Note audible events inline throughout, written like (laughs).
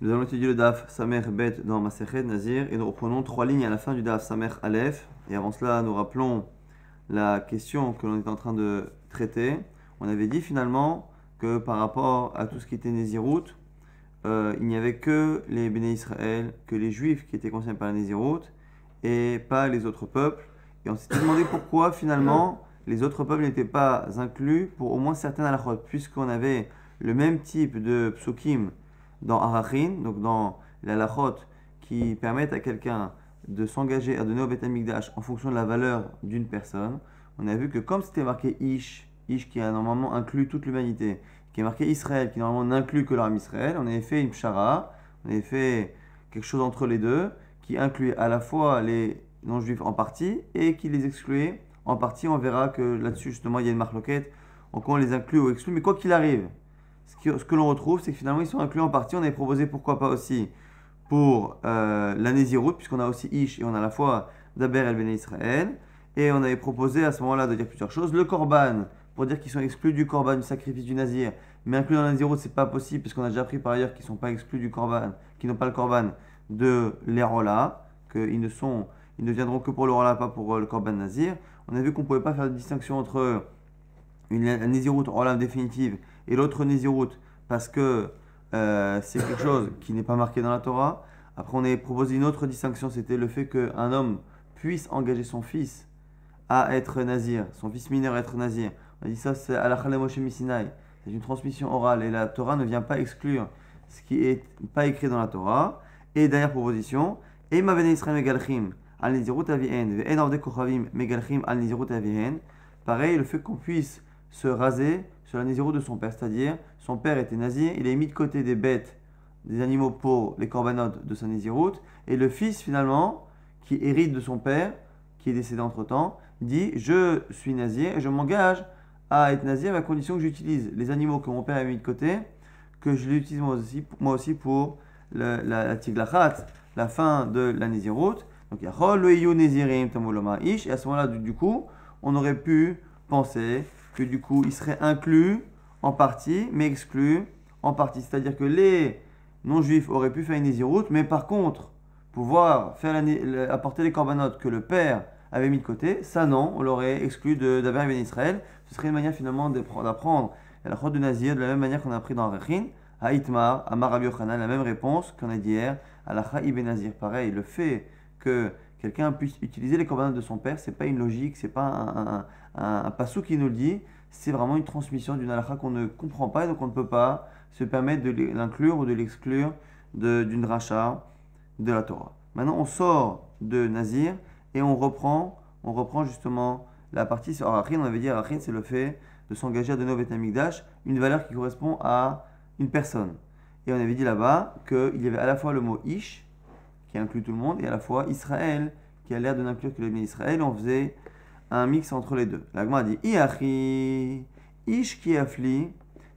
Nous allons étudier le DAF Samer Bet dans Maserhet Nazir et nous reprenons trois lignes à la fin du DAF Samer Aleph. Et avant cela, nous rappelons la question que l'on est en train de traiter. On avait dit finalement que par rapport à tout ce qui était Nézirut, euh, il n'y avait que les Béné Israël, que les Juifs qui étaient concernés par la Nézirut et pas les autres peuples. Et on s'était demandé pourquoi finalement les autres peuples n'étaient pas inclus pour au moins certains à alakhot, puisqu'on avait le même type de psukim dans Arachin, donc dans la lachot, qui permettent à quelqu'un de s'engager à donner au Beth en fonction de la valeur d'une personne, on a vu que comme c'était marqué Ish, Ish qui a normalement inclus toute l'humanité, qui est marqué Israël, qui normalement n'inclut que l'armée Israël, on avait fait une pshara, on avait fait quelque chose entre les deux, qui incluait à la fois les non-juifs en partie et qui les excluait en partie. On verra que là-dessus, justement, il y a une marque loquette, donc on les inclut ou exclut, mais quoi qu'il arrive, ce, que l'on retrouve, c'est que finalement, ils sont inclus en partie. On avait proposé, pourquoi pas aussi, pour euh, puisqu'on a aussi Ish et on a la fois Daber et Israël. Et on avait proposé à ce moment-là de dire plusieurs choses. Le Korban, pour dire qu'ils sont exclus du Korban, du sacrifice du Nazir. Mais inclus dans la ce c'est pas possible, puisqu'on a déjà appris par ailleurs qu'ils ne sont pas exclus du Korban, qu'ils n'ont pas le Korban de l'Erola, qu'ils ne sont. Ils ne viendront que pour l'Erola, pas pour euh, le Korban Nazir. On a vu qu'on ne pouvait pas faire de distinction entre une Nézirut Olam définitive et l'autre Nézirut parce que euh, c'est quelque (coughs) chose qui n'est pas marqué dans la Torah. Après, on a proposé une autre distinction, c'était le fait qu'un homme puisse engager son fils à être nazir, son fils mineur à être nazir. On a dit ça, c'est à Moshe Sinai. C'est une transmission orale et la Torah ne vient pas exclure ce qui n'est pas écrit dans la Torah. Et dernière proposition, Pareil, le fait qu'on puisse se raser la de son père. C'est-à-dire, son père était nazi, il est mis de côté des bêtes, des animaux pour les corbanodes de sa nésiroute, et le fils finalement, qui hérite de son père, qui est décédé entre-temps, dit Je suis nazi et je m'engage à être nazi à la condition que j'utilise les animaux que mon père a mis de côté, que je l'utilise moi aussi, moi aussi pour la, tiglachat, la fin de la nésiroute. Donc, il y a et à ce moment-là, du coup, on aurait pu penser que du coup, il serait inclus en partie, mais exclu en partie. C'est-à-dire que les non-juifs auraient pu faire une Néziroute, mais par contre, pouvoir faire la, apporter les corbanotes que le père avait mis de côté, ça non, on l'aurait exclu d'avoir en Israël. Ce serait une manière finalement d'apprendre la chôte de Nazir de la même manière qu'on a appris dans Rechin, à Itmar, à Marab la même réponse qu'on a hier à la ibn Nazir. Pareil, le fait que quelqu'un puisse utiliser les corbanotes de son père, c'est pas une logique, c'est pas un, un passou qui nous le dit, c'est vraiment une transmission d'une halakha qu'on ne comprend pas et donc on ne peut pas se permettre de l'inclure ou de l'exclure d'une racha de la Torah. Maintenant, on sort de Nazir et on reprend, on reprend justement la partie sur Arachin. On avait dit Arachin, c'est le fait de s'engager à donner au une valeur qui correspond à une personne. Et on avait dit là-bas qu'il y avait à la fois le mot Ish, qui inclut tout le monde, et à la fois Israël, qui a l'air de n'inclure que le bien Israël. On faisait un mix entre les deux. L'agma dit Iachi, Ish ki afli,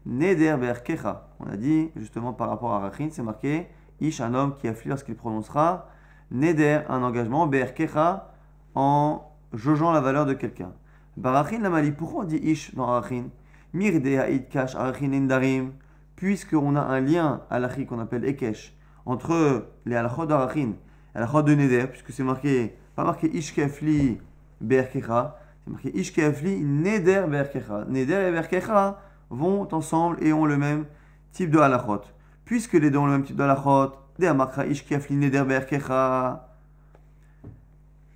Neder berkecha. On a dit justement par rapport à Rachin, c'est marqué Ish, un homme qui afflit lorsqu'il prononcera Neder, un engagement, berkecha, en jaugeant la valeur de quelqu'un. Barachin Lamali, pourquoi on dit Ish dans Rachin Mirdea itkash Rachin Indarim, puisqu'on a un lien à rachin qu'on appelle Ekesh entre les halachot d'Arachin et halachot de Neder, puisque c'est marqué, pas marqué Ish ki afli Berkecha. C'est marqué Ishkeafli, Neder Berkecha. Neder et Berkecha vont ensemble et ont le même type de halachot. Puisque les deux ont le même type de halachot, De ish Ishkeafli, Neder Berkecha.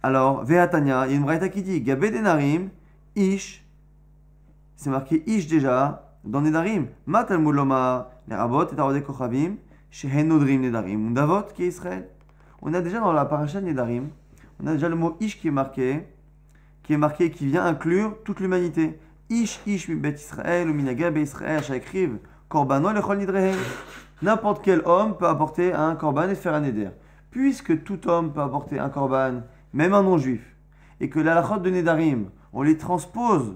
Alors, Veatania, il y a une braïta qui dit Gabé Denarim, Ish, c'est marqué Ish déjà dans Nedarim. Matalmud muloma, les Rabot et Tarodé Kochavim, Shehenodrim Nedarim, Mundavot qui est Israël. On a déjà dans la paracha Nedarim, on a déjà le mot Ish qui est marqué qui marqué, qui vient inclure toute l'humanité. Ish ish Israël, Israël, korban le N'importe quel homme peut apporter un korban et faire un éder. Puisque tout homme peut apporter un korban, même un non-juif, et que l'alachot de Nedarim, on les transpose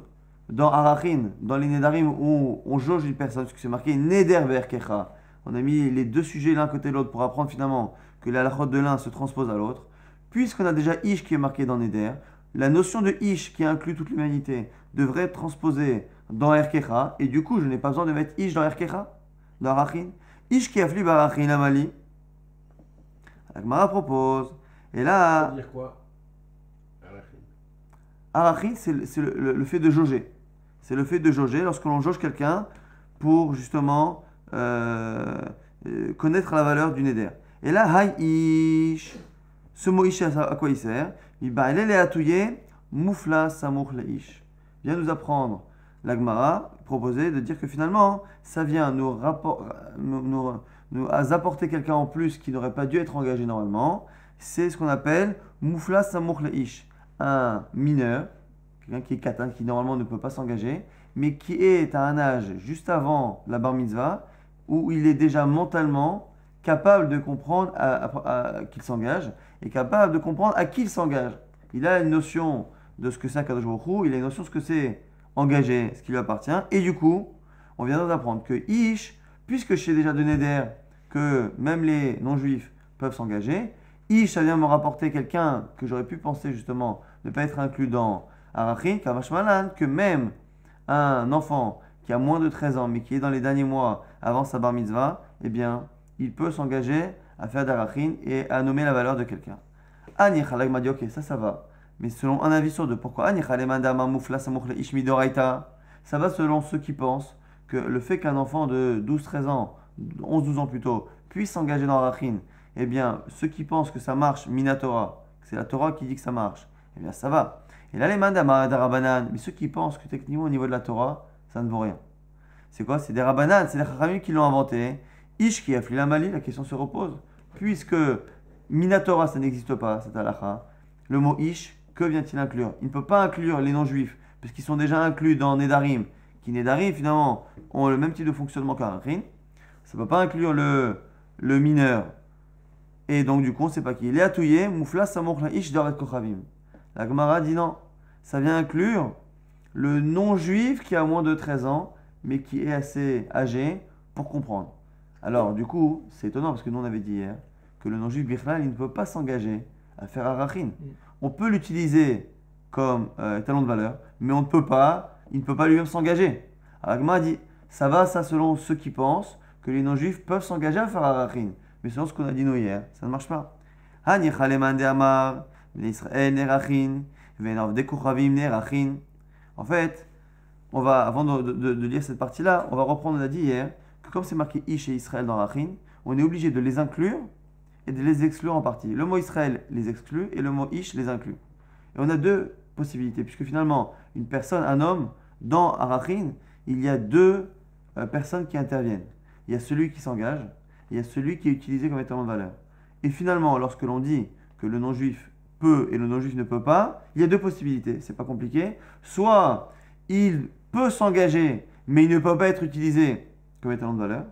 dans Arachin, dans les Nedarim où on jauge une personne, puisque c'est marqué Neder Verkecha. On a mis les deux sujets l'un côté de l'autre pour apprendre finalement que la de l'un se transpose à l'autre. Puisqu'on a déjà Ish qui est marqué dans Neder, la notion de Ish qui inclut toute l'humanité devrait être transposée dans Erkecha, et du coup, je n'ai pas besoin de mettre Ish dans Erkecha, dans arachin »?« Ish qui afflue Barachin bah, Amali. Agmara propose. Et là. Arachin, c'est le, fait de jauger. C'est le fait de jauger lorsque l'on jauge quelqu'un pour justement euh, euh, connaître la valeur du Neder. Et là, hay Ish. Ce mot Ish, à quoi il sert Moufla Samour Leish. Vient nous apprendre l'Agmara, proposer de dire que finalement, ça vient nous, apporter quelqu'un en plus qui n'aurait pas dû être engagé normalement. C'est ce qu'on appelle Moufla Samour Un mineur, quelqu'un qui est katane, qui normalement ne peut pas s'engager, mais qui est à un âge juste avant la bar mitzvah, où il est déjà mentalement capable de comprendre à, qu'il s'engage et capable de comprendre à qui il s'engage. Il a une notion de ce que c'est un Kadosh il a une notion de ce que c'est engager, ce qui lui appartient. Et du coup, on vient d'apprendre que Ish, puisque je sais déjà de Neder que même les non-juifs peuvent s'engager, Ish, a vient me rapporter quelqu'un que j'aurais pu penser justement ne pas être inclus dans Arachin, que même un enfant qui a moins de 13 ans mais qui est dans les derniers mois avant sa bar mitzvah, eh bien, il peut s'engager à faire d'arachin et à nommer la valeur de quelqu'un. Anichalak m'a dit ok, ça, ça va. Mais selon un avis sur deux, pourquoi Ça va selon ceux qui pensent que le fait qu'un enfant de 12-13 ans, 11-12 ans plutôt, puisse s'engager dans Rachin, eh bien, ceux qui pensent que ça marche, Minatora, c'est la Torah qui dit que ça marche, eh bien, ça va. Et là, les Darabanan, mais ceux qui pensent que techniquement, au niveau de la Torah, ça ne vaut rien. C'est quoi C'est des rabananes c'est des « rabananes qui l'ont inventé, Ish qui la Mali, la question se repose. Puisque Minatora, ça n'existe pas, c'est halakha, le mot Ish, que vient-il inclure Il ne peut pas inclure les non-juifs, parce qu'ils sont déjà inclus dans Nedarim, qui Nedarim, finalement, ont le même type de fonctionnement qu'un Rin. Ça ne peut pas inclure le, le mineur. Et donc, du coup, on ne sait pas qui. Il est atouillé, Moufla, Ish, Kochavim. La Gemara dit non. Ça vient inclure le non-juif qui a moins de 13 ans, mais qui est assez âgé pour comprendre. Alors, du coup, c'est étonnant parce que nous, on avait dit hier hein, que le non-juif Bichlal, il ne peut pas s'engager à faire arachin. On peut l'utiliser comme euh, talent de valeur, mais on ne peut pas, il ne peut pas lui-même s'engager. a dit ça va, ça, selon ceux qui pensent que les non-juifs peuvent s'engager à faire arachin. Mais selon ce qu'on a dit nous hier, ça ne marche pas. En fait, on va, avant de, de lire cette partie-là, on va reprendre, qu'on a dit hier, comme c'est marqué Ish et Israël dans Rachin, on est obligé de les inclure et de les exclure en partie. Le mot Israël les exclut et le mot Ish les inclut. Et on a deux possibilités, puisque finalement, une personne, un homme, dans Arachin, il y a deux euh, personnes qui interviennent. Il y a celui qui s'engage, il y a celui qui est utilisé comme étant de valeur. Et finalement, lorsque l'on dit que le non-juif peut et le non-juif ne peut pas, il y a deux possibilités, c'est pas compliqué. Soit il peut s'engager, mais il ne peut pas être utilisé comme étalon de valeur.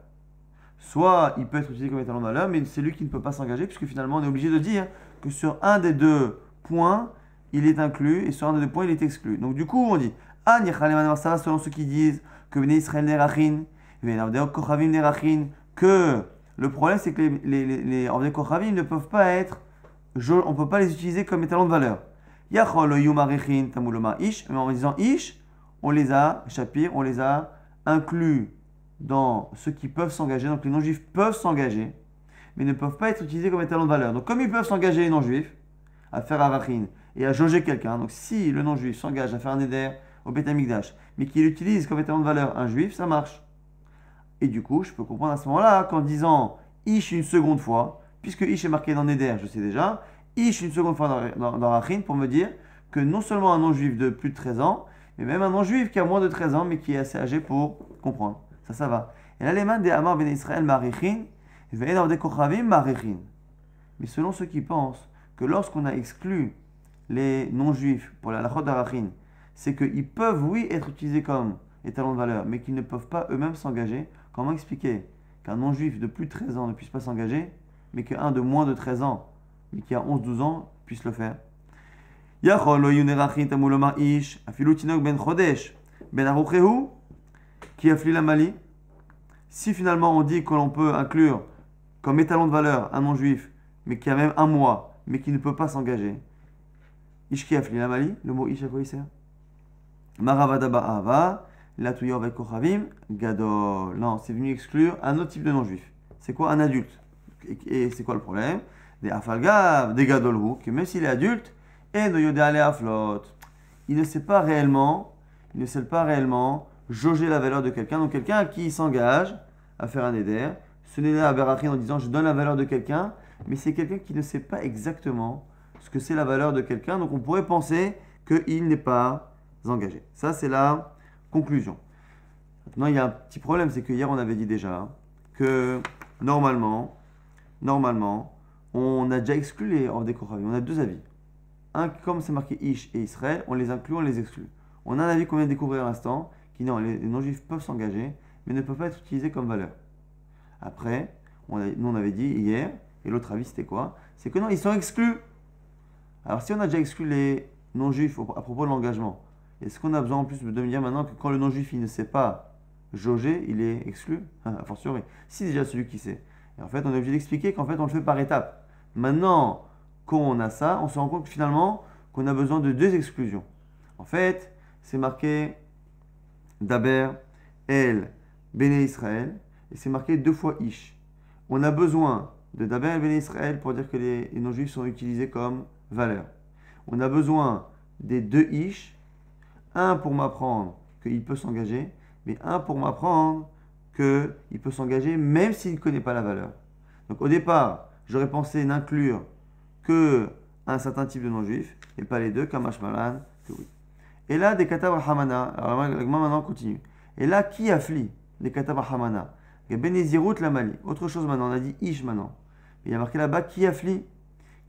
Soit il peut être utilisé comme étalon de valeur, mais c'est lui qui ne peut pas s'engager, puisque finalement on est obligé de dire que sur un des deux points, il est inclus, et sur un des deux points, il est exclu. Donc du coup, on dit, ah, selon ceux qui disent que Bnei Israël Nerachin, Kochavim que le problème c'est que les, les, les, les ne peuvent pas être, on ne peut pas les utiliser comme étalon de valeur. Yachol Tamuloma Ish, mais en disant Ish, on les a, chapir on les a inclus dans ceux qui peuvent s'engager, donc les non-juifs peuvent s'engager, mais ne peuvent pas être utilisés comme étalon de valeur. Donc comme ils peuvent s'engager les non-juifs à faire Rachin et à jauger quelqu'un, donc si le non-juif s'engage à faire un Eder au Betamikdash, mais qu'il utilise comme étalon de valeur un juif, ça marche. Et du coup, je peux comprendre à ce moment-là qu'en disant Ish une seconde fois, puisque Ish est marqué dans Eder, je sais déjà, Ish une seconde fois dans, dans Rachin pour me dire que non seulement un non-juif de plus de 13 ans, mais même un non-juif qui a moins de 13 ans, mais qui est assez âgé pour comprendre. Ça, ça va. Et là, les mains des Amar ben Israël marichin, mains des kochavim marichin. Mais selon ceux qui pensent que lorsqu'on a exclu les non-juifs pour la lachot c'est qu'ils peuvent, oui, être utilisés comme étalons de valeur, mais qu'ils ne peuvent pas eux-mêmes s'engager, comment expliquer qu'un non-juif de plus de 13 ans ne puisse pas s'engager, mais qu'un de moins de 13 ans, mais qui a 11-12 ans, puisse le faire ben ben qui la Mali, si finalement on dit que l'on peut inclure comme étalon de valeur un non-juif, mais qui a même un mois, mais qui ne peut pas s'engager, Ishki la Mali, le mot Ish sert. Ava, Gadol. Non, c'est venu exclure un autre type de non-juif. C'est quoi un adulte Et c'est quoi le problème Des Afalgav, des Gadolhu, que même s'il est adulte, et de Il ne sait pas réellement, il ne sait pas réellement jauger la valeur de quelqu'un. Donc quelqu'un à qui il s'engage à faire un éder, ce n'est là à en disant je donne la valeur de quelqu'un, mais c'est quelqu'un qui ne sait pas exactement ce que c'est la valeur de quelqu'un, donc on pourrait penser qu'il n'est pas engagé. Ça, c'est la conclusion. Maintenant, il y a un petit problème, c'est que hier on avait dit déjà que normalement, normalement, on a déjà exclu les hors des On a deux avis. Un, comme c'est marqué Ish et Israël, on les inclut, on les exclut. On a un avis qu'on vient de découvrir à l'instant, qui non, les non-juifs peuvent s'engager, mais ne peuvent pas être utilisés comme valeur. Après, on nous on avait dit hier, et l'autre avis c'était quoi C'est que non, ils sont exclus. Alors si on a déjà exclu les non-juifs à propos de l'engagement, est-ce qu'on a besoin en plus de me dire maintenant que quand le non-juif il ne sait pas jauger, il est exclu (laughs) A fortiori. Si déjà celui qui sait. Et en fait, on est obligé d'expliquer qu'en fait on le fait par étapes. Maintenant qu'on a ça, on se rend compte finalement qu'on a besoin de deux exclusions. En fait, c'est marqué Daber, El, Béné Israël, et c'est marqué deux fois Ish. On a besoin de Daber et Béné Israël pour dire que les, non-juifs sont utilisés comme valeur. On a besoin des deux Ish, un pour m'apprendre qu'il peut s'engager, mais un pour m'apprendre qu'il peut s'engager même s'il ne connaît pas la valeur. Donc au départ, j'aurais pensé n'inclure que un certain type de non-juif, et pas les deux, comme Malan que oui. Et là, des katab hamana. Alors maintenant continue. Et là, qui afflit des hamana la mali. Autre chose maintenant, on a dit ish maintenant. Il y a marqué là-bas qui afflit.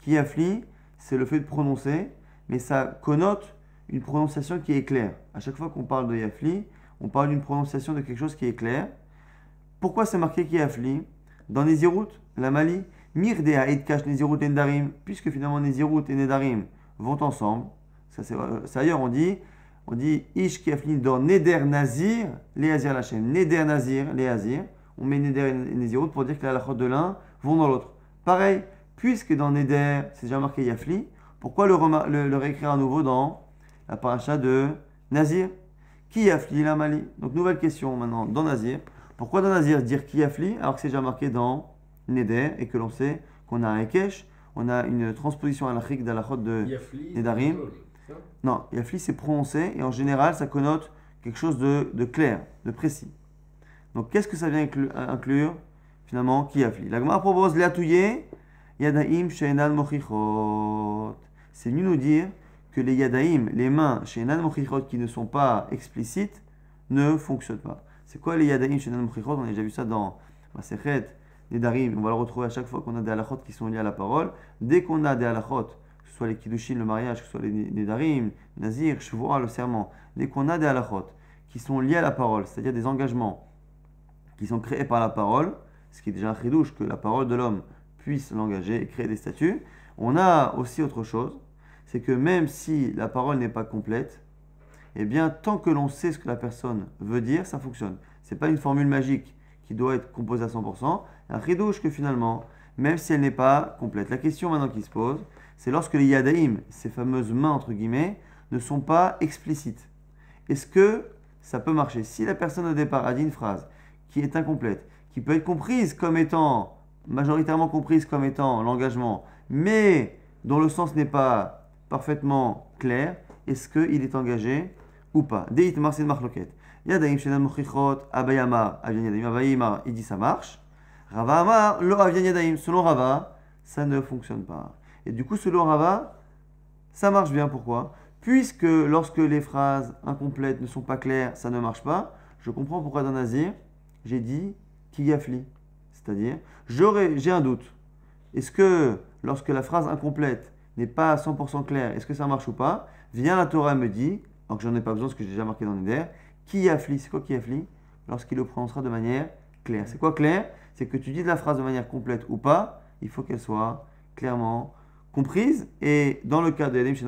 Qui afflit, c'est le fait de prononcer, mais ça connote une prononciation qui est claire. À chaque fois qu'on parle de yafli, on parle d'une prononciation de quelque chose qui est claire. Pourquoi c'est marqué qui afflit Dans zirout la Mali, Mirdea et Kash zirout et Nedarim, puisque finalement et Nedarim vont ensemble, ça, c'est ailleurs, on dit, on dit Ish kiafli » dans Neder Nazir, la chaîne, « Neder Nazir, Léazir. On met Neder et pour dire que la de l'un vont dans l'autre. Pareil, puisque dans Neder, c'est déjà marqué Yafli, pourquoi le, réécrire à nouveau dans la paracha de Nazir Qui Yafli la Mali Donc, nouvelle question maintenant dans Nazir. Pourquoi dans Nazir dire qui Yafli alors que c'est déjà marqué dans Neder et que l'on sait qu'on a un Ekesh, on a une transposition à la la de Nedarim non, Yafli c'est prononcé et en général ça connote quelque chose de, clair, de précis. Donc qu'est-ce que ça vient inclure finalement qui Yafli La Gemara propose l'atouiller Yadaim Sheinan Mochichot. C'est venu nous dire que les Yadaim, les mains Sheinan Mochichot qui ne sont pas explicites, ne fonctionnent pas. C'est quoi les Yadaim Sheinan Mochichot On a déjà vu ça dans Masechet, les Darim. On va le retrouver à chaque fois qu'on a des halachot qui sont liés à la parole. Dès qu'on a des halachot soit les Kiddushin, le mariage, que ce soit les Nedarim, Nazir, Shuvura, le serment, dès qu'on a des halachot qui sont liés à la parole, c'est-à-dire des engagements qui sont créés par la parole, ce qui est déjà un chidouche, que la parole de l'homme puisse l'engager et créer des statuts, on a aussi autre chose, c'est que même si la parole n'est pas complète, et eh bien, tant que l'on sait ce que la personne veut dire, ça fonctionne. Ce n'est pas une formule magique qui doit être composée à 100%, un chidouche que finalement, même si elle n'est pas complète. La question maintenant qui se pose, c'est lorsque les yadaïm, ces fameuses mains entre guillemets, ne sont pas explicites. Est-ce que ça peut marcher Si la personne au départ a dit une phrase qui est incomplète, qui peut être comprise comme étant, majoritairement comprise comme étant l'engagement, mais dont le sens n'est pas parfaitement clair, est-ce qu'il est engagé ou pas Deit Marloquet. Yadaim Shenan Mochichot, Abayamar, il dit ça marche. Rava Amar, Lo selon Rava, ça ne fonctionne pas. Et du coup, selon Rava, ça marche bien. Pourquoi Puisque lorsque les phrases incomplètes ne sont pas claires, ça ne marche pas, je comprends pourquoi dans Nazir, j'ai dit Kigafli. C'est-à-dire, j'ai un doute. Est-ce que lorsque la phrase incomplète n'est pas à 100% claire, est-ce que ça marche ou pas Vient la Torah et me dit, alors que j'en ai pas besoin parce que j'ai déjà marqué dans l'idée, Kiyafli. C'est quoi Kiyafli Lorsqu'il le prononcera de manière claire. C'est quoi clair C'est que tu dis de la phrase de manière complète ou pas, il faut qu'elle soit clairement comprise, et dans le cas de Yadim ce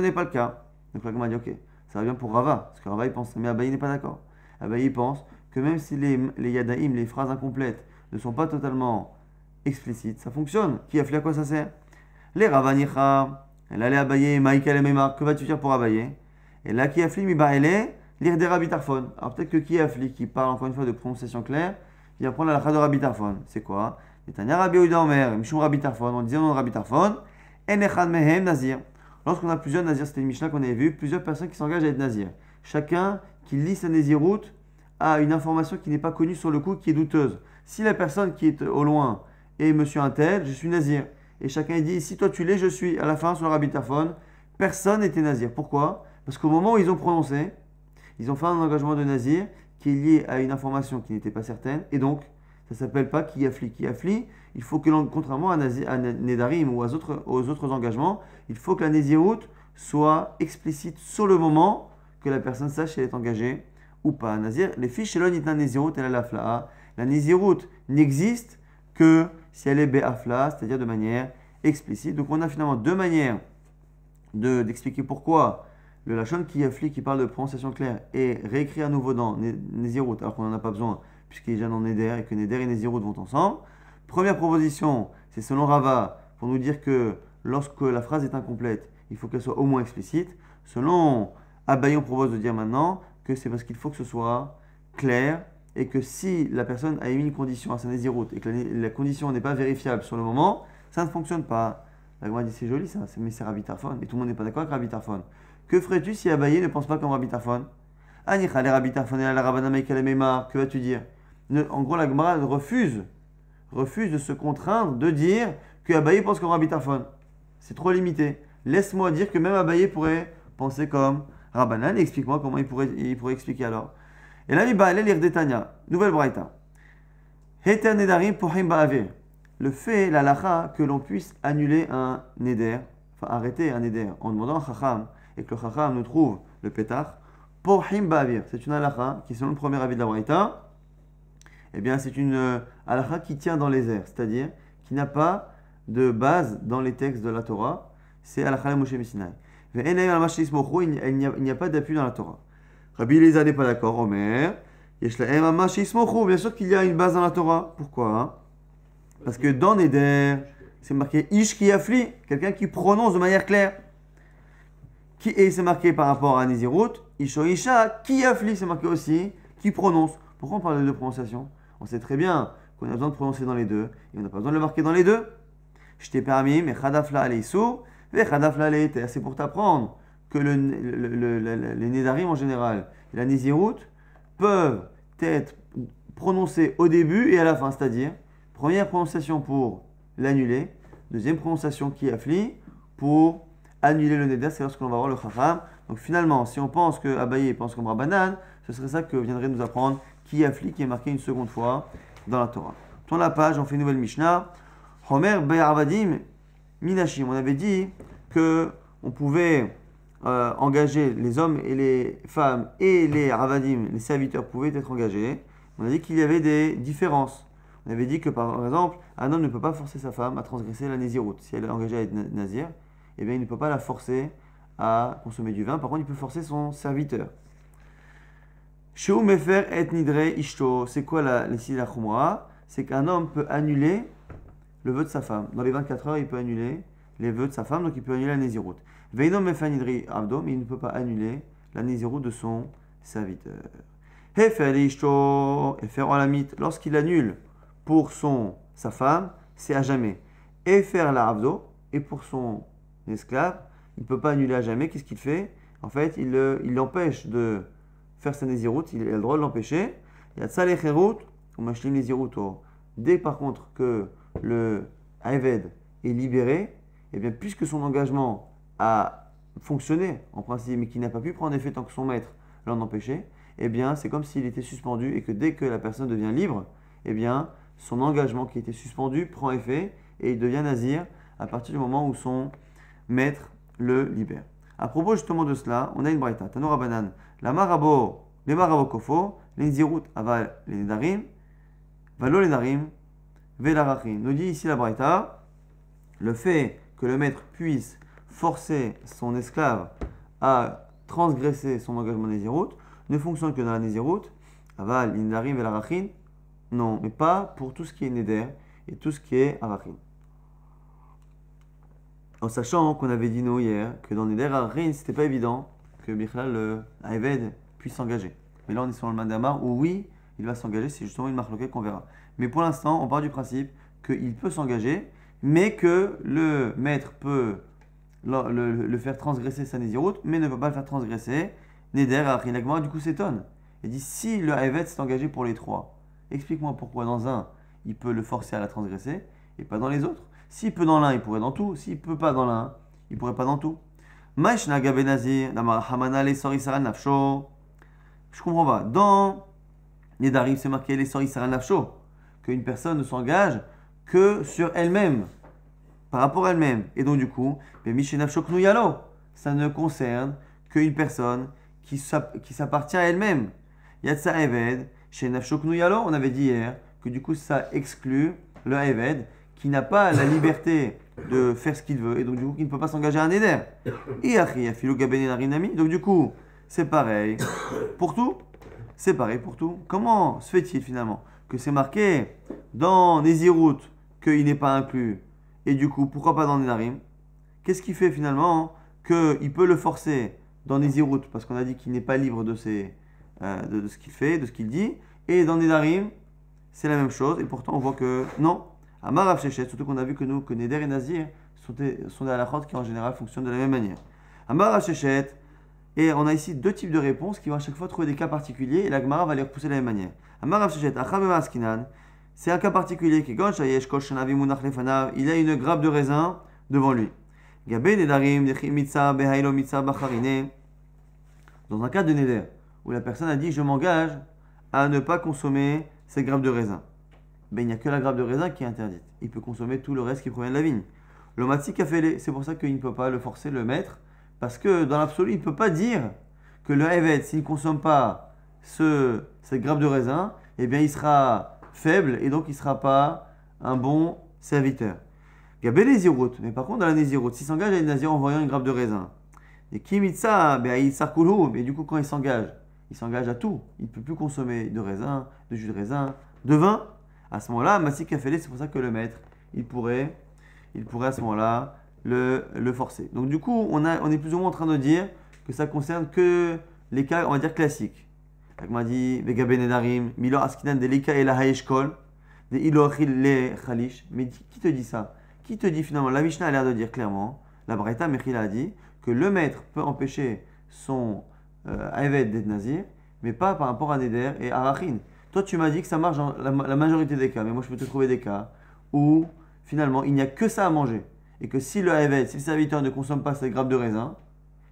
n'est pas le cas. Donc la on dit ok, ça va bien pour Rava, parce que Rava il pense, mais Abaye n'est pas d'accord. Abaye il pense que même si les, les Yadaïm, les phrases incomplètes, ne sont pas totalement explicites, ça fonctionne. Qui a fait à quoi ça sert Les Ravanicha, elle allait Abaye, Maïkal Memar, que vas-tu faire pour Abaye Et là qui a fait Mibaele, lire des Alors peut-être que qui a qui parle encore une fois de prononciation claire, il va prendre la lacha de C'est quoi Netanya Rabbi Oudammer, Mishum Rabitarphone, on disait non Rabitarphone. Nazir. Lorsqu'on a plusieurs nazirs, c'était Michelin qu'on avait vu, plusieurs personnes qui s'engagent à être nazirs. Chacun qui lit sa Naziroute a une information qui n'est pas connue sur le coup, qui est douteuse. Si la personne qui est au loin est monsieur un tel, je suis Nazir. Et chacun dit, si toi tu l'es, je suis. À la fin, sur leur habitaphone, personne n'était Nazir. Pourquoi Parce qu'au moment où ils ont prononcé, ils ont fait un engagement de Nazir qui est lié à une information qui n'était pas certaine. Et donc, ça s'appelle pas qui kiafli. Il faut que, contrairement à, Nedarim ou aux autres, aux autres engagements, il faut que la Nézirut soit explicite sur le moment que la personne sache si elle est engagée ou pas. Nazir, les fiches elle est un Nézirut et la Flaa. La Nézirut n'existe que si elle est Be'afla, c'est-à-dire de manière explicite. Donc on a finalement deux manières d'expliquer pourquoi le Lachon qui qui parle de prononciation claire, est réécrit à nouveau dans Nézirut, alors qu'on n'en a pas besoin puisqu'il est déjà dans Neder et que Neder et Nézirout vont ensemble. Première proposition, c'est selon Rava, pour nous dire que lorsque la phrase est incomplète, il faut qu'elle soit au moins explicite. Selon Abaye, on propose de dire maintenant que c'est parce qu'il faut que ce soit clair et que si la personne a émis une condition à sa Nézirout et que la, condition n'est pas vérifiable sur le moment, ça ne fonctionne pas. La Gemara dit c'est joli ça, mais c'est Rabbi Et tout le monde n'est pas d'accord avec Rabbi Que ferais-tu si Abaye ne pense pas comme Rabbi Tarfon Anichale et la que vas-tu dire en gros, la Gemara refuse, refuse de se contraindre de dire que Abaye pense comme Rabbi C'est trop limité. Laisse-moi dire que même Abaye pourrait penser comme Rabbanan. Explique-moi comment il pourrait, il pourrait expliquer alors. Et là, il va aller lire Détania. Nouvelle Braïta. Le fait, la lacha, que l'on puisse annuler un neder, enfin arrêter un neder, en demandant chacham, et que le chacham nous trouve le pétard, C'est une lacha qui, selon le premier avis de la Braïta, eh bien c'est une euh, halakha qui tient dans les airs, c'est-à-dire qui n'a pas de base dans les textes de la Torah. C'est halakha la Moshe messinaï. Il n'y a pas d'appui dans la Torah. Rabbi Eliezer n'est pas d'accord. Omer, bien sûr qu'il y a une base dans la Torah. Pourquoi hein? Parce que dans Neder, c'est marqué Ish qui affli, quelqu'un qui prononce de manière claire. Qui est, c'est marqué par rapport à Nizirut, Isho Isha, qui affli, c'est marqué aussi, qui prononce. Pourquoi on parle de prononciation on sait très bien qu'on a besoin de prononcer dans les deux, et on n'a pas besoin de le marquer dans les deux. Je t'ai permis, mais Khadafla aleissou, ve alayiter, C'est pour t'apprendre que le, les nédarim en général, la Nizirut, peuvent être prononcés au début et à la fin, c'est-à-dire première prononciation pour l'annuler, deuxième prononciation qui afflit, pour annuler le neder, c'est lorsqu'on va voir le khakam. Donc finalement, si on pense que Abaye pense comme banane, ce serait ça que viendrait nous apprendre qui affli, qui est marqué une seconde fois dans la Torah. Tourne la page, on fait une nouvelle Mishnah. Homer Be'arvadim Minashim. On avait dit que on pouvait euh, engager les hommes et les femmes et les Ravadim, les serviteurs pouvaient être engagés. On a dit qu'il y avait des différences. On avait dit que par exemple, un homme ne peut pas forcer sa femme à transgresser la naziroute. Si elle est engagée à être nazir, eh bien, il ne peut pas la forcer à consommer du vin. Par contre, il peut forcer son serviteur et C'est quoi la, de la C'est qu'un homme peut annuler le vœu de sa femme. Dans les 24 heures, il peut annuler les vœux de sa femme, donc il peut annuler la nésiroute. Veinom mefer nidri abdo, il ne peut pas annuler la nésiroute de son serviteur. Hefer ishto, hefer olamit. Lorsqu'il annule pour son, sa femme, c'est à jamais. Hefer la abdo, et pour son esclave, il ne peut pas annuler à jamais. Qu'est-ce qu'il fait En fait, il l'empêche de faire sa il a le droit de l'empêcher. Il y a on les machine, Dès par contre que le Aved est libéré, et eh bien puisque son engagement a fonctionné en principe, mais qu'il n'a pas pu prendre effet tant que son maître l'en empêchait, eh bien c'est comme s'il était suspendu et que dès que la personne devient libre, eh bien son engagement qui était suspendu prend effet et il devient nazir à partir du moment où son maître le libère. À propos justement de cela, on a une braïta. tanoura Rabanan, la marabo, les marabo kofo, les aval les valo les vela rachin. Nous dit ici la braïta, le fait que le maître puisse forcer son esclave à transgresser son engagement nésiroute ne fonctionne que dans la nésiroute, aval, les la rachin, non, mais pas pour tout ce qui est neder et tout ce qui est arachim en sachant qu'on avait dit nous hier que dans Neder Harin, n'était pas évident que Bichlal, le euh, puisse s'engager. Mais là, on est sur le Mandamar où oui, il va s'engager, c'est justement une marque locale qu'on verra. Mais pour l'instant, on part du principe qu'il peut s'engager, mais que le maître peut le, faire transgresser sa route, mais ne peut pas le faire transgresser Neder Harin. du coup, s'étonne. Il dit si le Eved s'est engagé pour les trois, explique-moi pourquoi dans un, il peut le forcer à la transgresser et pas dans les autres. S'il peut dans l'un, il pourrait dans tout. S'il peut pas dans l'un, il pourrait pas dans tout. Je comprends pas. Dans Nedarim, c'est marqué les Nafsho, qu'une personne ne s'engage que sur elle-même, par rapport à elle-même. Et donc, du coup, ben, ça ne concerne qu'une personne qui s'appartient à elle-même. Yatsa Eved, chez Nafsho on avait dit hier que du coup, ça exclut le Eved qui n'a pas la liberté de faire ce qu'il veut et donc du coup qui ne peut pas s'engager à un éder. Donc du coup, c'est pareil pour tout. C'est pareil pour tout. Comment se fait-il finalement que c'est marqué dans Nézirut qu'il n'est pas inclus et du coup pourquoi pas dans Nénarim Qu'est-ce qui fait finalement qu'il peut le forcer dans Nézirut parce qu'on a dit qu'il n'est pas libre euh, de, de, ce qu'il fait, de ce qu'il dit et dans Nénarim c'est la même chose et pourtant on voit que non, Amar Rav surtout qu'on a vu que nous, que Neder et Nazir sont des, sont des qui en général fonctionnent de la même manière. Amar sheshet et on a ici deux types de réponses qui vont à chaque fois trouver des cas particuliers et la Gemara va les repousser de la même manière. Amar Rav c'est un cas particulier qui il a une grappe de raisin devant lui. Dans un cas de Neder, où la personne a dit Je m'engage à ne pas consommer cette grappe de raisin. Ben, il n'y a que la grappe de raisin qui est interdite. Il peut consommer tout le reste qui provient de la vigne. a fait les. c'est pour ça qu'il ne peut pas le forcer, le mettre. parce que dans l'absolu, il ne peut pas dire que le evet, s'il ne consomme pas ce, cette grappe de raisin, eh bien, il sera faible et donc il ne sera pas un bon serviteur. Il y a mais par contre, dans la Nézirut, s'il s'engage à une Nazir en voyant une grappe de raisin, et Kimitsa, ben, il sarkoulou, mais du coup, quand il s'engage, il s'engage à tout. Il ne peut plus consommer de raisin, de jus de raisin, de vin, à ce moment-là, Massi Kafele, c'est pour ça que le maître, il pourrait, il pourrait à ce moment-là le, le, forcer. Donc du coup, on, est plus ou moins en train de dire que ça concerne que les cas, on va dire, classiques. Comme dit, Vega Benedarim, Milo Askinan, Delika et la Haeshkol, de le Khalish. Mais qui te dit ça Qui te dit finalement La Mishnah a l'air de dire clairement, la Baraita Mechila a dit, que le maître peut empêcher son euh, d'être nazir, mais pas par rapport à Neder et à Rachin. Toi, tu m'as dit que ça marche dans la, majorité des cas, mais moi, je peux te trouver des cas où finalement, il n'y a que ça à manger. Et que si le si le serviteur ne consomme pas ses grappes de raisin,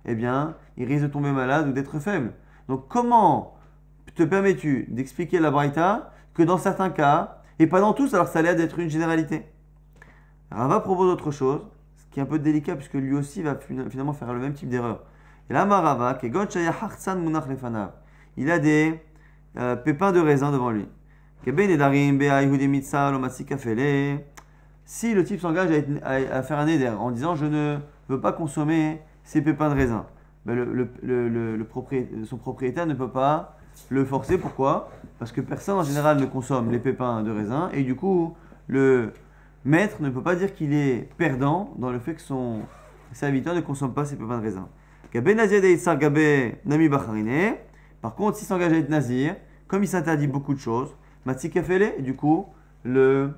eh bien, il risque de tomber malade ou d'être faible. Donc, comment te permets-tu d'expliquer la Braïta que dans certains cas, et pas dans tous, alors ça a l'air d'être une généralité Rava propose autre chose, ce qui est un peu délicat, puisque lui aussi va finalement faire le même type d'erreur. Et là, Marava, il a des euh, pépins de raisin devant lui. Ben ben si le type s'engage à, faire un éder en disant je ne veux pas consommer ces pépins de raisin, ben, le, son propriétaire ne peut pas le forcer. Pourquoi Parce que personne en général ne consomme les pépins de raisin et du coup le maître ne peut pas dire qu'il est perdant dans le fait que son serviteur ne consomme pas ces pépins de raisin. Par contre, s'il s'engage à être nazir, comme il s'interdit beaucoup de choses, Matsikafele, bah, du coup, le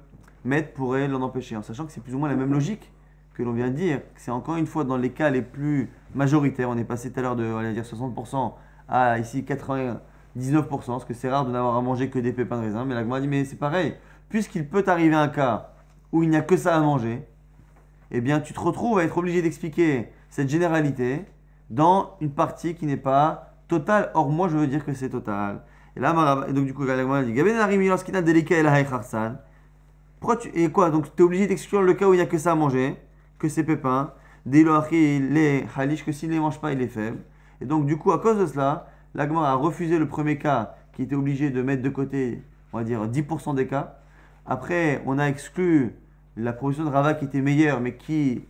maître pourrait l'en empêcher, en sachant que c'est plus ou moins la même logique que l'on vient de dire. C'est encore une fois dans les cas les plus majoritaires, on est passé tout à l'heure de dire 60% à ici 99%, parce que c'est rare de n'avoir à manger que des pépins de raisin, mais la dit, mais c'est pareil, puisqu'il peut arriver un cas où il n'y a que ça à manger, eh bien tu te retrouves à être obligé d'expliquer cette généralité dans une partie qui n'est pas total. Or, moi, je veux dire que c'est total. Et là, donc du coup, Galagman dit lorsqu'il a délicat tu. Et quoi Donc, tu es obligé d'exclure le cas où il n'y a que ça à manger, que c'est pépin. des est que s'il ne les mange pas, il est faible. Et donc, du coup, à cause de cela, l'agma a refusé le premier cas qui était obligé de mettre de côté, on va dire, 10% des cas. Après, on a exclu la production de Rava qui était meilleure, mais qui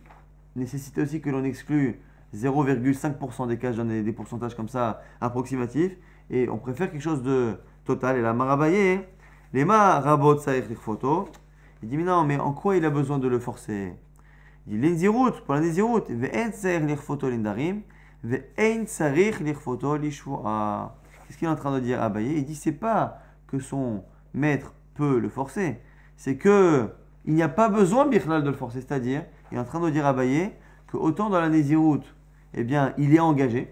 nécessitait aussi que l'on exclue 0,5% des cas, j'en ai des pourcentages comme ça approximatifs, et on préfère quelque chose de total. Et la marabaye, les les photo, il dit mais non, mais en quoi il a besoin de le forcer Il dit pour la l'inzirut, photo l'indarim, photo Qu'est-ce qu'il est en train de dire à Il dit c'est pas que son maître peut le forcer, c'est que il n'y a pas besoin, Bichlal, de le forcer. C'est-à-dire, il est en train de dire à Baye que autant dans la Néziroute, eh bien, il est engagé.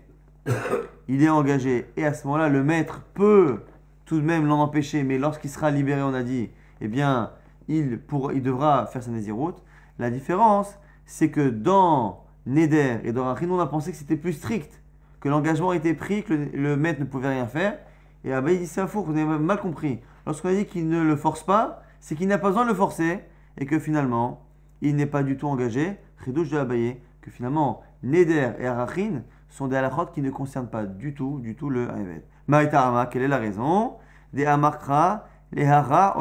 Il est engagé. Et à ce moment-là, le maître peut tout de même l'en empêcher. Mais lorsqu'il sera libéré, on a dit, eh bien, il, devra faire sa nésiroute. La différence, c'est que dans Neder et dans Rachin, on a pensé que c'était plus strict, que l'engagement était pris, que le, maître ne pouvait rien faire. Et Abba, il dit c'est un fou, vous avez mal compris. Lorsqu'on a dit qu'il ne le force pas, c'est qu'il n'a pas besoin de le forcer et que finalement, il n'est pas du tout engagé. Ridouche de Abaye, que finalement, Neder et Arachin sont des halachot qui ne concernent pas du tout, du tout le Haemet. quelle est la raison Des Amakra, les Hara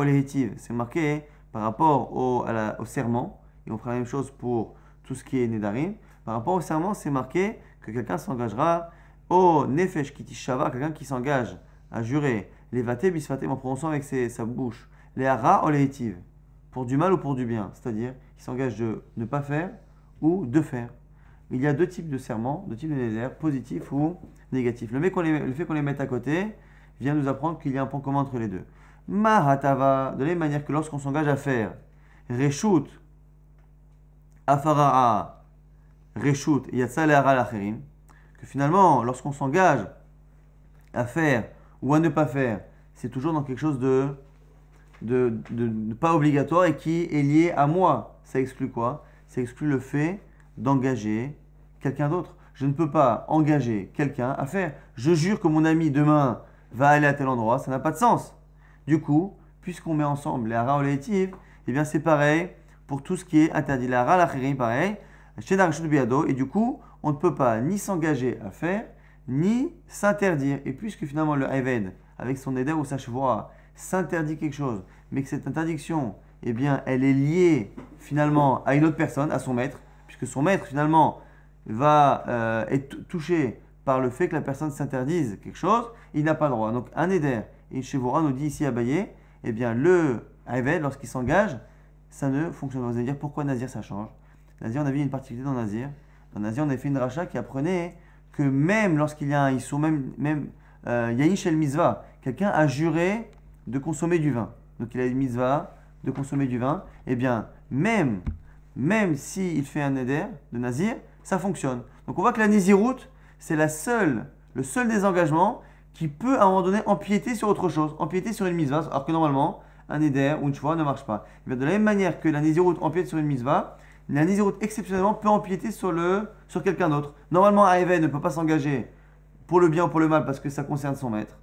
C'est marqué par rapport au, serment, et on fera la même chose pour tout ce qui est Nedarim. Par rapport au serment, c'est marqué que quelqu'un s'engagera au Nefesh Kitishava, quelqu'un qui s'engage à jurer les Bisvaté en prononçant avec sa bouche les Hara Pour du mal ou pour du bien, c'est-à-dire qu'il s'engage de ne pas faire ou de faire il y a deux types de serments, deux types de déserts, positifs ou négatifs. Le, fait qu'on les mette à côté vient nous apprendre qu'il y a un point commun entre les deux. Mahatava, de la même manière que lorsqu'on s'engage à faire Reshut, Afara'a, Reshut, la l'Acherim, que finalement, lorsqu'on s'engage à faire ou à ne pas faire, c'est toujours dans quelque chose de, de, pas obligatoire et qui est lié à moi. Ça exclut quoi Ça exclut le fait d'engager quelqu'un d'autre. Je ne peux pas engager quelqu'un à faire. Je jure que mon ami demain va aller à tel endroit, ça n'a pas de sens. Du coup, puisqu'on met ensemble les haras relatives, et eh bien c'est pareil pour tout ce qui est interdit. les haras, la pareil, chez Biado, et du coup, on ne peut pas ni s'engager à faire, ni s'interdire. Et puisque finalement le Haven, avec son éder ou sa chevoie, s'interdit quelque chose, mais que cette interdiction, eh bien, elle est liée finalement à une autre personne, à son maître, puisque son maître finalement va euh, être touché par le fait que la personne s'interdise quelque chose, il n'a pas le droit. Donc un éder, et Chevora nous dit ici à Bayer, eh bien le Aved, lorsqu'il s'engage, ça ne fonctionne pas. Vous allez dire pourquoi Nazir ça change Nazir, on a vu une particularité dans Nazir. Dans Nazir, on a fait une rachat qui apprenait que même lorsqu'il y a un issou, même, même euh, Yahish Mizva, quelqu'un a juré de consommer du vin. Donc il a une Mizva de consommer du vin. Eh bien, même même s'il fait un Eder de nazir, ça fonctionne. Donc on voit que la naziroute, c'est la seule, le seul désengagement qui peut à un moment donné empiéter sur autre chose, empiéter sur une mitzvah, alors que normalement, un Eder ou une choix ne marche pas. Eh de la même manière que la naziroute empiète sur une mitzvah, la naziroute exceptionnellement peut empiéter sur, le, sur quelqu'un d'autre. Normalement, un ne peut pas s'engager pour le bien ou pour le mal parce que ça concerne son maître.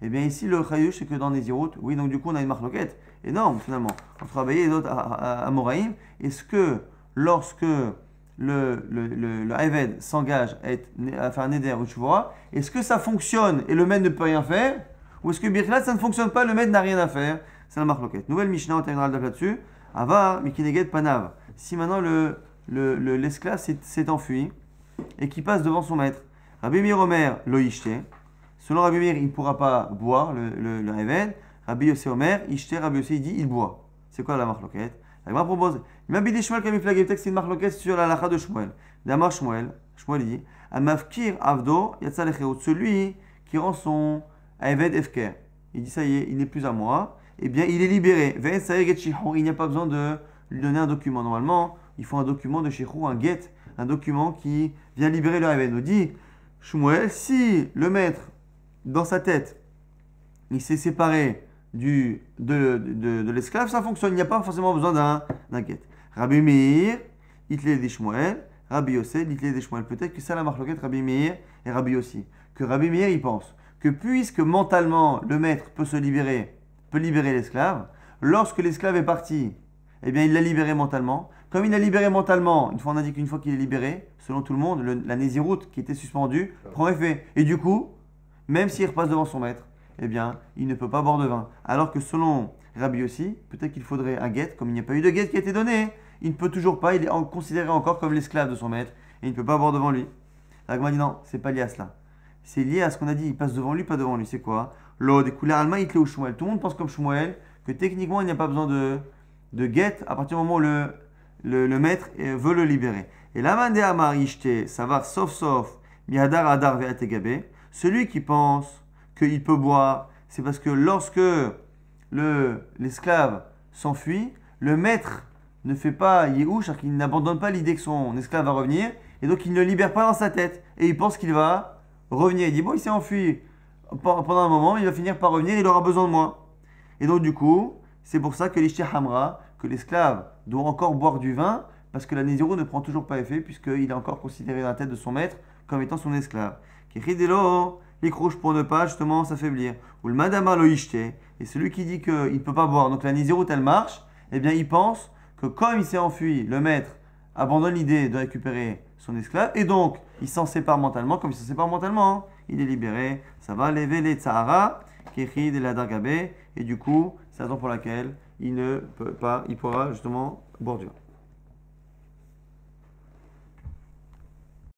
Et eh bien ici, le Chayush, c'est que dans les Nézirut, oui, donc du coup, on a une marloquette énorme finalement entre Abaye à d'autres Est-ce que lorsque le, le, s'engage à, faire un Eder ou vois est-ce que ça fonctionne et le maître ne peut rien faire Ou est-ce que là ça ne fonctionne pas, le maître n'a rien à faire C'est la marloquette. Nouvelle Mishnah, on terminera là-dessus. Ava, Mikineged, Panav. Si maintenant l'esclave le, s'est enfui et qui passe devant son maître, Rabbi Miromer, Loïchet Selon Rabbi Meir, il ne pourra pas boire le, le, le Rabbi Yossé Omer, Ishté, Rabbi Yossé, il dit il boit. C'est quoi la marloquette La Gemara propose Mabidi Shmuel dit texte une marloquette sur la lacha de Shmuel. D'abord Shmuel, Shmuel dit Amavkir Avdo celui qui rend son Eved Efker. Il dit ça y est, il n'est plus à moi. Eh bien, il est libéré. Il n'y a pas besoin de lui donner un document. Normalement, il faut un document de Shechou, un get, un document qui vient libérer le Il Nous dit Shmuel, si le maître dans sa tête, il s'est séparé du, de, l'esclave, ça fonctionne. Il n'y a pas forcément besoin d'un, d'un guet. Rabbi Meir, Itlé des Shmuel, Rabbi Peut-être que ça la quête, Rabbi Meir et Rabbi aussi. Que Rabbi Meir, il pense que puisque mentalement le maître peut se libérer, peut libérer l'esclave, lorsque l'esclave est parti, eh bien il l'a libéré mentalement. Comme il l'a libéré mentalement, une fois on a dit qu'une fois qu'il est libéré, selon tout le monde, la Nésiroute qui était suspendue ah. prend effet. Et du coup, même s'il repasse devant son maître, eh bien, il ne peut pas boire de vin. Alors que selon Rabbi aussi, peut-être qu'il faudrait un guet, comme il n'y a pas eu de guet qui a été donné, hein. il ne peut toujours pas, il est considéré encore comme l'esclave de son maître, et il ne peut pas boire devant lui. L'agma dit non, c'est pas lié à cela. C'est lié à ce qu'on a dit, il passe devant lui, pas devant lui. C'est quoi L'eau des couleurs allemands, il au Shmuel. Tout le monde pense comme Shmuel que techniquement, il n'y a pas besoin de, de guette à partir du moment où le, le, maître euh, veut le libérer. Et la main Amar ça va, sauf sauf Mihadar Adar Celui qui pense qu'il peut boire, c'est parce que lorsque l'esclave s'enfuit, le maître ne fait pas car qu'il n'abandonne pas l'idée que son esclave va revenir, et donc il ne libère pas dans sa tête, et il pense qu'il va revenir. Il dit, bon, il s'est enfui pendant un moment, mais il va finir par revenir, il aura besoin de moi. Et donc du coup, c'est pour ça que l'Ishté Hamra, que l'esclave doit encore boire du vin, parce que la Nézirou ne prend toujours pas effet, puisqu'il est encore considéré dans la tête de son maître comme étant son esclave. Kéridelo, les pour ne pas justement s'affaiblir. Ou le madama loïchte, et celui qui dit qu'il ne peut pas boire, donc la niziroute elle marche, eh bien il pense que comme il s'est enfui, le maître abandonne l'idée de récupérer son esclave, et donc il s'en sépare mentalement, comme il s'en sépare mentalement, hein. il est libéré, ça va lever les tsahara, qui et la Dargabé, et du coup, c'est la raison pour laquelle il ne peut pas, il pourra justement boire